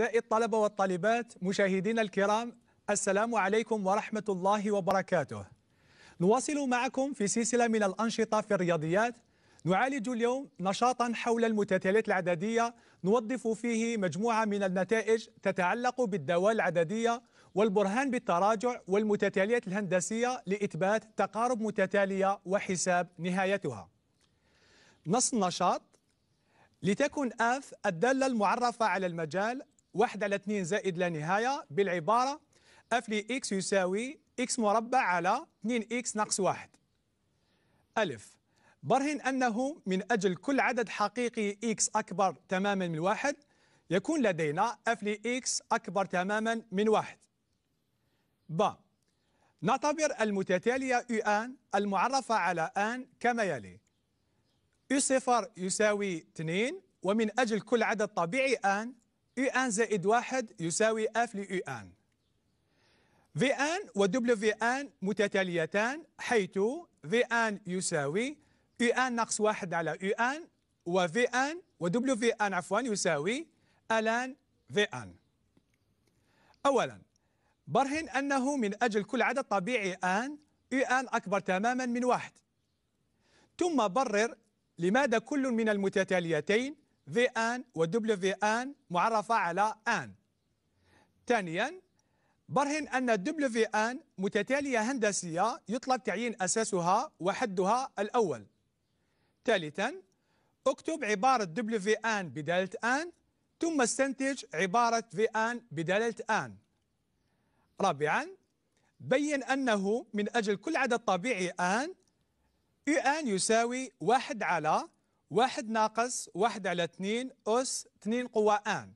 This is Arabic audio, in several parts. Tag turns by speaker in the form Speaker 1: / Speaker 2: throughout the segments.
Speaker 1: أعزائي الطلبة والطالبات مشاهدينا الكرام السلام عليكم ورحمة الله وبركاته نواصل معكم في سلسلة من الأنشطة في الرياضيات نعالج اليوم نشاطا حول المتتاليات العددية نوظف فيه مجموعة من النتائج تتعلق بالدوال العددية والبرهان بالتراجع والمتتاليات الهندسية لإثبات تقارب متتالية وحساب نهايتها نص النشاط لتكن اف الداله المعرفه على المجال واحد على 2 زائد لا نهاية بالعبارة اف لي اكس يساوي اكس مربع على 2 اكس ناقص واحد ألف برهن أنه من أجل كل عدد حقيقي اكس أكبر تماما من واحد يكون لدينا اف لي اكس أكبر تماما من واحد ب نعتبر المتتالية يو ان المعرفة على ان كما يلي يو صفر يساوي 2 ومن أجل كل عدد طبيعي ان U1 زائد واحد يساوي F ليو 1 V1 ودبليو في متتاليتان حيث V1 يساوي U1 ناقص واحد على يو و وفي ان ودبليو في 1 عفوا يساوي الان v V1 اولا برهن انه من اجل كل عدد طبيعي ان u ان اكبر تماما من واحد ثم برر لماذا كل من المتتاليتين في ان ودبليو في ان معرفة على ان ثانيا برهن أن دبليو في ان متتالية هندسية يطلب تعيين أساسها وحدها الأول ثالثا اكتب عبارة دبليو في ان بدالة ان ثم استنتج عبارة في ان بدالة ان رابعا بين أنه من أجل كل عدد طبيعي ان ان يساوي واحد على واحد ناقص واحد على اثنين أس اثنين قوى آن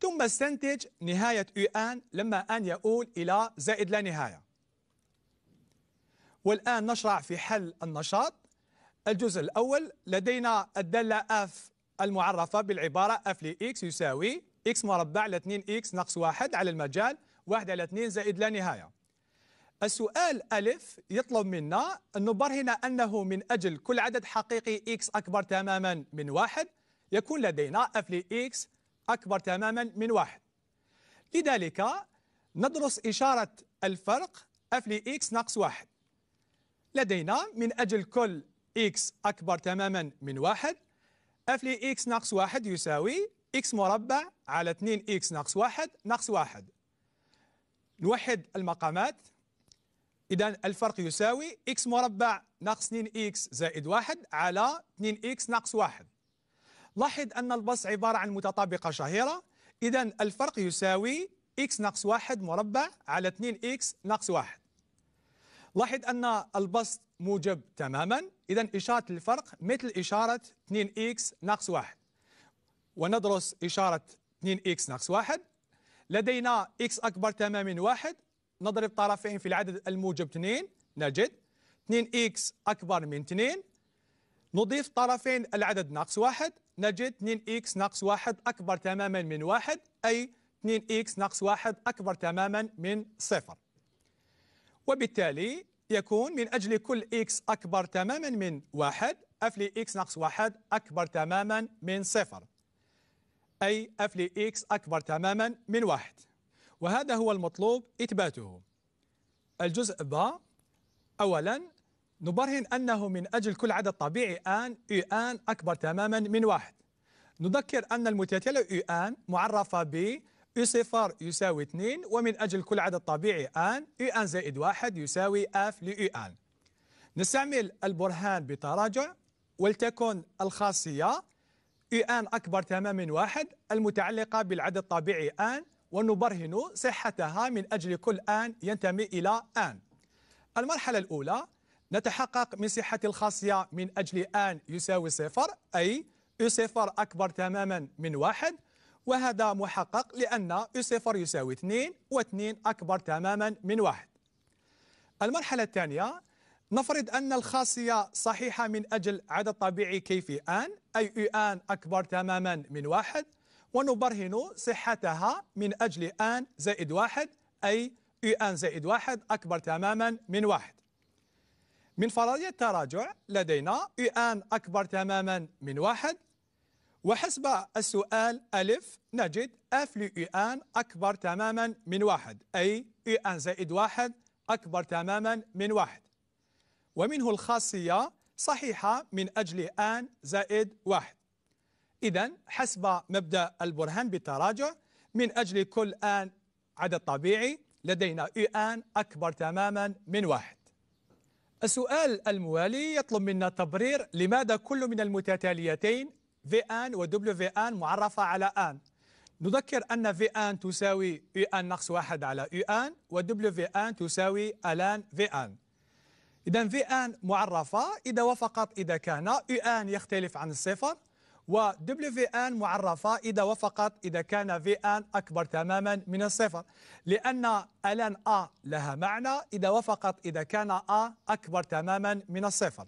Speaker 1: ثم استنتج نهاية U آن لما آن يؤول إلى زائد لا نهاية والآن نشرع في حل النشاط الجزء الأول لدينا الدالة F المعرفة بالعبارة F X يساوي X مربع على 2X ناقص 1 على المجال 1 على 2 زائد لا نهاية السؤال ألف يطلب منا أن نبرهن أنه من أجل كل عدد حقيقي x أكبر تماما من واحد يكون لدينا f ل x أكبر تماما من واحد لذلك ندرس إشارة الفرق f ل x ناقص واحد لدينا من أجل كل x أكبر تماما من واحد f ل x ناقص واحد يساوي x مربع على 2x ناقص واحد ناقص واحد نوحد المقامات إذا الفرق يساوي x مربع ناقص 2x زائد 1 على 2x ناقص 1 لاحظ أن البسط عبارة عن متطابقة شهيرة إذا الفرق يساوي x ناقص 1 مربع على 2x ناقص 1 لاحظ أن البسط موجب تماما إذا إشارة الفرق مثل إشارة 2x ناقص 1 وندرس إشارة 2x ناقص 1 لدينا x أكبر تماما من 1 نضرب طرفين في العدد الموجب 2 نجد 2x أكبر من 2 نضيف طرفين العدد ناقص 1 نجد 2x ناقص 1 أكبر تماما من 1 أي 2x ناقص 1 أكبر تماما من صفر وبالتالي يكون من أجل كل x أكبر تماما من 1 لي اكس ناقص 1 أكبر تماما من صفر أي لي اكس أكبر تماما من 1 وهذا هو المطلوب إثباته الجزء با أولا نبرهن أنه من أجل كل عدد طبيعي آن إي آن أكبر تماما من واحد نذكر أن المتتالة إي آن معرفة ب إي صفر يساوي 2 ومن أجل كل عدد طبيعي آن إي آن زائد واحد يساوي أف لإي آن نستعمل البرهان بتراجع ولتكن الخاصية إي آن أكبر تماما من واحد المتعلقة بالعدد الطبيعي آن ونبرهن صحتها من أجل كل آن ينتمي إلى آن المرحلة الأولى نتحقق من صحة الخاصية من أجل آن يساوي صفر أي يو صفر أكبر تماما من واحد وهذا محقق لأن يو صفر يساوي 2 و2 أكبر تماما من واحد المرحلة الثانية نفرض أن الخاصية صحيحة من أجل عدد طبيعي كيفي آن أي آن أكبر تماما من واحد ونبرهن صحتها من أجل آن زائد واحد أي آن زائد واحد أكبر تماما من واحد من فرضية التراجع لدينا آن أكبر تماما من واحد وحسب السؤال ألف نجد أف لآن آن أكبر تماما من واحد أي آن زائد واحد أكبر تماما من واحد ومنه الخاصية صحيحة من أجل آن زائد واحد إذا حسب مبدأ البرهان بالتراجع من أجل كل آن عدد طبيعي لدينا إي آن أكبر تماما من واحد السؤال الموالي يطلب منا تبرير لماذا كل من المتتاليتين في آن و في آن معرفة على آن نذكر أن في آن تساوي إي آن ناقص واحد على إي آن و في آن تساوي ألان في آن إذا في آن معرفة إذا وفقط إذا كان إي آن يختلف عن الصفر ودبليو في ان معرفة إذا وفقت إذا كان في ان أكبر تماما من الصفر لأن الان أ لها معنى إذا وفقت إذا كان أ أكبر تماما من الصفر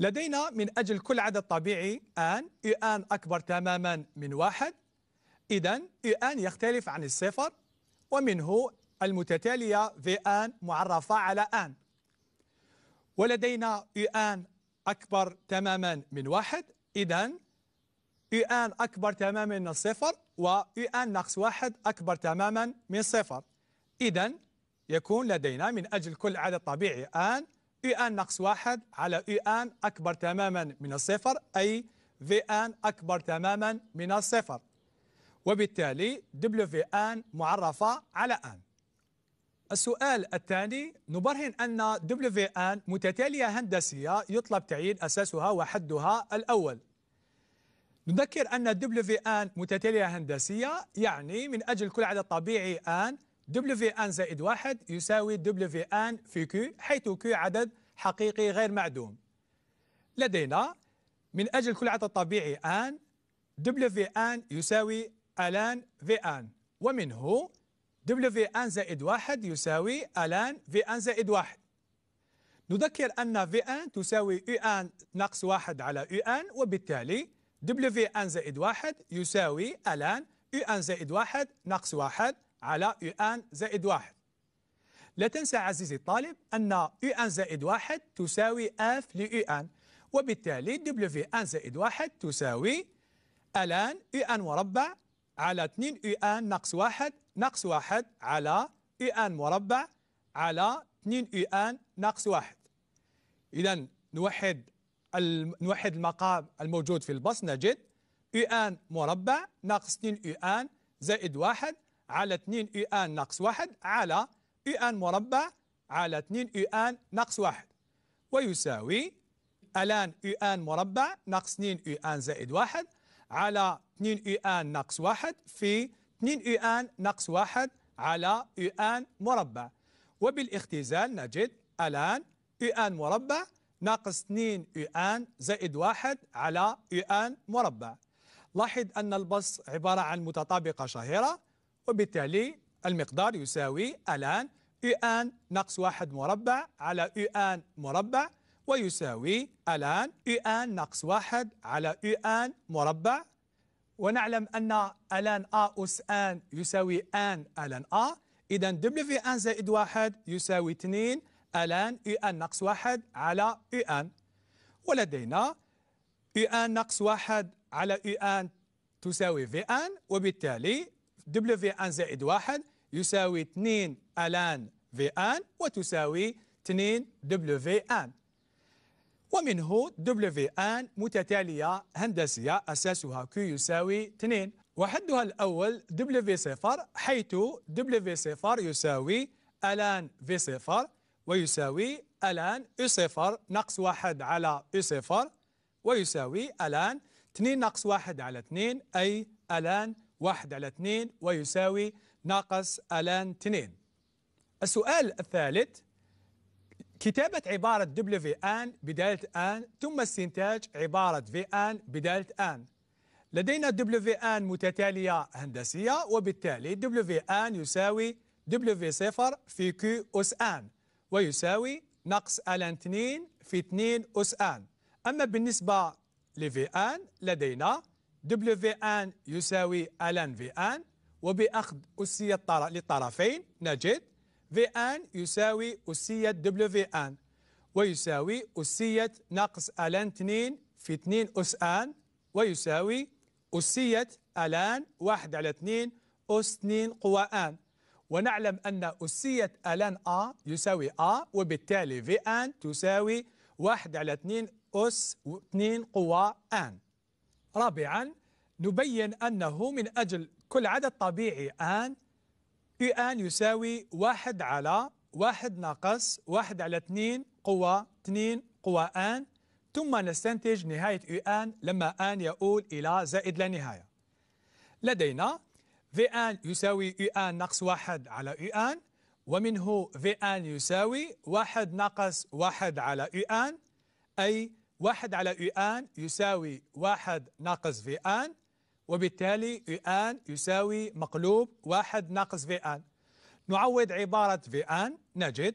Speaker 1: لدينا من أجل كل عدد طبيعي ان إي ان أكبر تماما من واحد إذا إي ان يختلف عن الصفر ومنه المتتالية في ان معرفة على ان ولدينا إي ان أكبر تماما من واحد إذا يو ان أكبر تماما من الصفر ويو ان ناقص واحد أكبر تماما من صفر إذا يكون لدينا من أجل كل عدد طبيعي ان يو ان ناقص واحد على يو ان أكبر تماما من الصفر أي في ان أكبر تماما من الصفر وبالتالي دبليو في ان معرفة على ان السؤال الثاني نبرهن أن دبليو ان متتالية هندسية يطلب تعيين أساسها وحدها الأول نذكر أن دبليو ان متتالية هندسية يعني من أجل كل عدد طبيعي ان دبليو ان زائد واحد يساوي دبليو ان في كيو حيث كيو عدد حقيقي غير معدوم لدينا من أجل كل عدد طبيعي ان دبليو ان يساوي الان في ان ومنه دبليو في ان زائد واحد يساوي الان في ان زائد واحد نذكر أن في ان تساوي يو ان ناقص واحد على يو ان وبالتالي دبليو في ان زائد واحد يساوي الان يو ان زائد واحد ناقص واحد على يو ان زائد واحد لا تنسى عزيزي الطالب أن يو ان زائد واحد تساوي اف ليو ان وبالتالي دبليو في ان زائد واحد تساوي الان يو ان مربع على 2 يو ان ناقص 1 ناقص 1 على يو ان مربع على 2 يو ان ناقص 1 إذا نوحد نوحد المقام الموجود في البسط نجد يو ان مربع ناقص 2 يو ان زائد 1 على 2 يو ان ناقص 1 على يو ان مربع على 2 يو ان ناقص 1 ويساوي الآن يو ان مربع ناقص 2 يو ان زائد 1 على 2 يو ان ناقص 1 في 2 يو ان ناقص 1 على يو ان مربع وبالاختزال نجد الآن يو ان مربع ناقص 2 يو ان زائد 1 على يو ان مربع لاحظ أن البص عبارة عن متطابقة شهيرة وبالتالي المقدار يساوي الآن يو ان ناقص 1 مربع على يو ان مربع ويساوي الآن ان ناقص واحد على ان مربع ونعلم أن الان A أس ان يساوي ان الان A إذا دبليو ان زائد واحد يساوي 2 الان ان ناقص واحد على ان ولدينا ان ناقص واحد على ان تساوي في ان وبالتالي دبليو في ان زائد واحد يساوي 2 الان في ان وتساوي 2 دبليو في ان ومنه دبليو ان متتالية هندسية أساسها كيو يساوي 2 وحدها الأول دبليو صفر حيث دبليو صفر يساوي ألان في صفر ويساوي الآن U صفر ناقص واحد على U صفر ويساوي الآن 2 ناقص واحد على 2 أي الآن واحد على 2 ويساوي ناقص الآن 2 السؤال الثالث كتابة عبارة دبليو ان بدالة ان ثم استنتاج عبارة في ان بدالة ان لدينا دبليو ان متتالية هندسية وبالتالي دبليو ان يساوي دبليو صفر في كي أس ان ويساوي نقص الان 2 في 2 أس ان أما بالنسبة لفي ان لدينا دبليو ان يساوي الان في ان وبأخذ أسية للطرفين نجد في ان يساوي أسية دبليو في ان ويساوي أسية ناقص ألان 2 في 2 أس ان ويساوي أسية ألان 1 على 2 أس 2 قوى ان ونعلم أن أسية ألان أ يساوي أ وبالتالي في أن تساوي 1 على 2 أس 2 قوى أن رابعا نبين أنه من أجل كل عدد طبيعي أن يو ان يساوي واحد على واحد ناقص واحد على اثنين قوة اثنين قوة ان ثم نستنتج نهاية يو ان لما ان يؤول إلى زائد لا نهاية لدينا في ان يساوي يو ان ناقص واحد على يو ان ومنه في ان يساوي واحد ناقص واحد على يو ان أي واحد على يو ان يساوي واحد ناقص في ان وبالتالي في ان يساوي مقلوب واحد ناقص في ان نعوض عبارة في ان نجد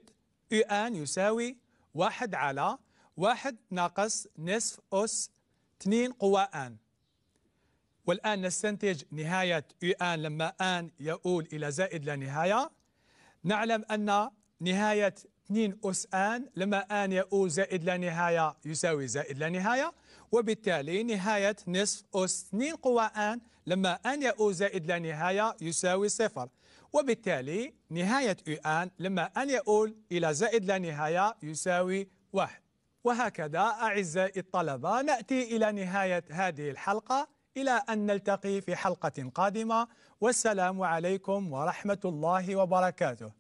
Speaker 1: في ان يساوي واحد على واحد ناقص نصف أس 2 قوى ان والآن نستنتج نهاية يو ان لما ان يؤول إلى زائد لا نهاية نعلم أن نهاية 2 أس ان لما ان يؤول زائد لا نهاية يساوي زائد لا نهاية وبالتالي نهاية نصف أس 2 قوى أن لما أن يأو زائد لا نهاية يساوي صفر وبالتالي نهاية أو أن لما أن يؤول إلى زائد لا نهاية يساوي واحد وهكذا أعزائي الطلبة نأتي إلى نهاية هذه الحلقة إلى أن نلتقي في حلقة قادمة والسلام عليكم ورحمة الله وبركاته